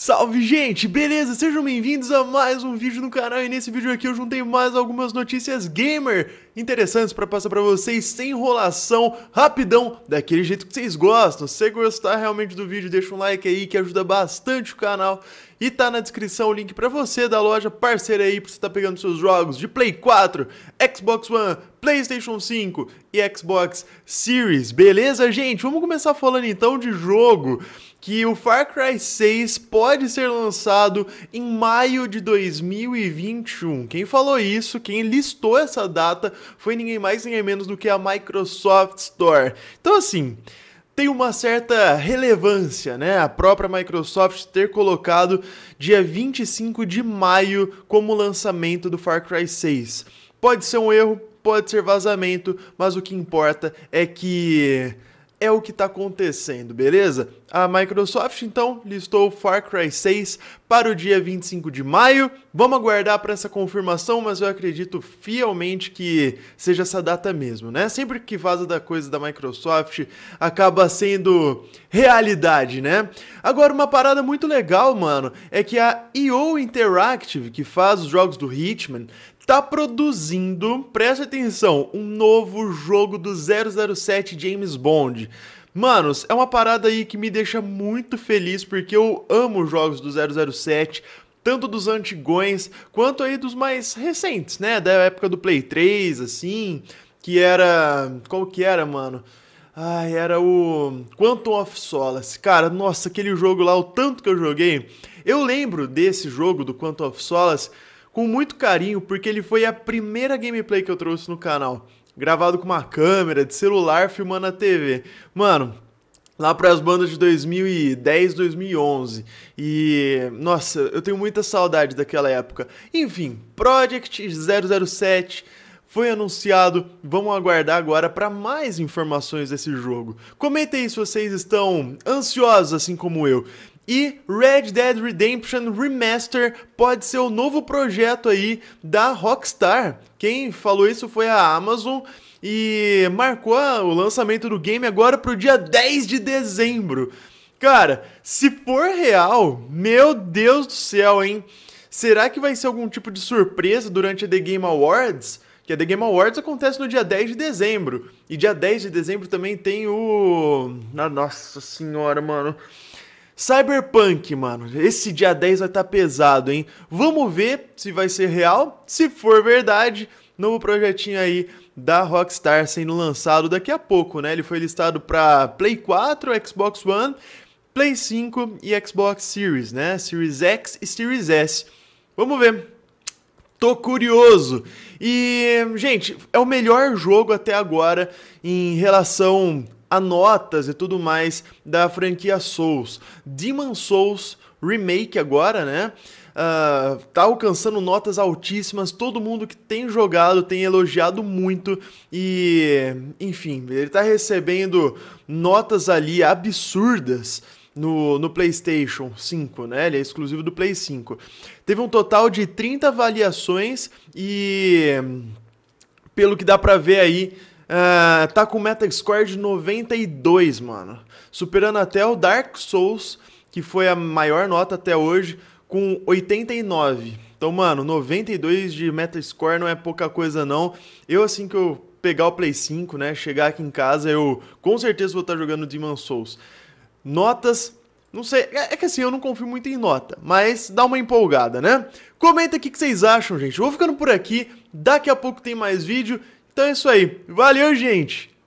Salve gente, beleza? Sejam bem-vindos a mais um vídeo no canal e nesse vídeo aqui eu juntei mais algumas notícias gamer interessantes para passar para vocês sem enrolação, rapidão, daquele jeito que vocês gostam. Se você gostar realmente do vídeo, deixa um like aí que ajuda bastante o canal. E tá na descrição o link para você da loja parceira aí para você estar tá pegando seus jogos de Play 4, Xbox One, PlayStation 5 e Xbox Series. Beleza, gente? Vamos começar falando então de jogo que o Far Cry 6 pode ser lançado em maio de 2021. Quem falou isso, quem listou essa data, foi ninguém mais ninguém menos do que a Microsoft Store. Então assim, tem uma certa relevância, né? A própria Microsoft ter colocado dia 25 de maio como lançamento do Far Cry 6. Pode ser um erro, pode ser vazamento, mas o que importa é que é o que está acontecendo, beleza? A Microsoft então listou Far Cry 6 para o dia 25 de maio. Vamos aguardar para essa confirmação, mas eu acredito fielmente que seja essa data mesmo, né? Sempre que vaza da coisa da Microsoft, acaba sendo realidade, né? Agora uma parada muito legal, mano, é que a EO Interactive, que faz os jogos do Hitman, tá produzindo, presta atenção, um novo jogo do 007 James Bond. Manos, é uma parada aí que me deixa muito feliz porque eu amo jogos do 007, tanto dos antigões quanto aí dos mais recentes, né, da época do Play 3, assim, que era, qual que era, mano? Ai, era o Quantum of Solace. Cara, nossa, aquele jogo lá, o tanto que eu joguei. Eu lembro desse jogo do Quantum of Solace com muito carinho, porque ele foi a primeira gameplay que eu trouxe no canal. Gravado com uma câmera de celular filmando a TV. Mano, lá para as bandas de 2010, 2011. E nossa, eu tenho muita saudade daquela época. Enfim, Project 007 foi anunciado. Vamos aguardar agora para mais informações desse jogo. Comentem aí se vocês estão ansiosos assim como eu. E Red Dead Redemption Remaster pode ser o novo projeto aí da Rockstar. Quem falou isso foi a Amazon e marcou o lançamento do game agora para o dia 10 de dezembro. Cara, se for real, meu Deus do céu, hein? Será que vai ser algum tipo de surpresa durante a The Game Awards? Que a The Game Awards acontece no dia 10 de dezembro. E dia 10 de dezembro também tem o. Nossa senhora, mano. Cyberpunk, mano, esse dia 10 vai estar tá pesado, hein? Vamos ver se vai ser real. Se for verdade, novo projetinho aí da Rockstar sendo lançado daqui a pouco, né? Ele foi listado para Play 4, Xbox One, Play 5 e Xbox Series, né? Series X e Series S. Vamos ver. Tô curioso. E, gente, é o melhor jogo até agora em relação a notas e tudo mais da franquia Souls. Demon Souls Remake agora, né? Uh, tá alcançando notas altíssimas, todo mundo que tem jogado tem elogiado muito e, enfim, ele tá recebendo notas ali absurdas no, no PlayStation 5, né? Ele é exclusivo do Play 5. Teve um total de 30 avaliações e pelo que dá para ver aí, é, tá com Metascore de 92, mano. Superando até o Dark Souls, que foi a maior nota até hoje, com 89. Então, mano, 92 de Metascore não é pouca coisa, não. Eu, assim que eu pegar o Play 5, né, chegar aqui em casa, eu com certeza vou estar tá jogando Demon Souls. Notas não sei, é, é que assim, eu não confio muito em nota, mas dá uma empolgada, né? Comenta aqui o que vocês acham, gente. Eu vou ficando por aqui, daqui a pouco tem mais vídeo então é isso aí. Valeu, gente!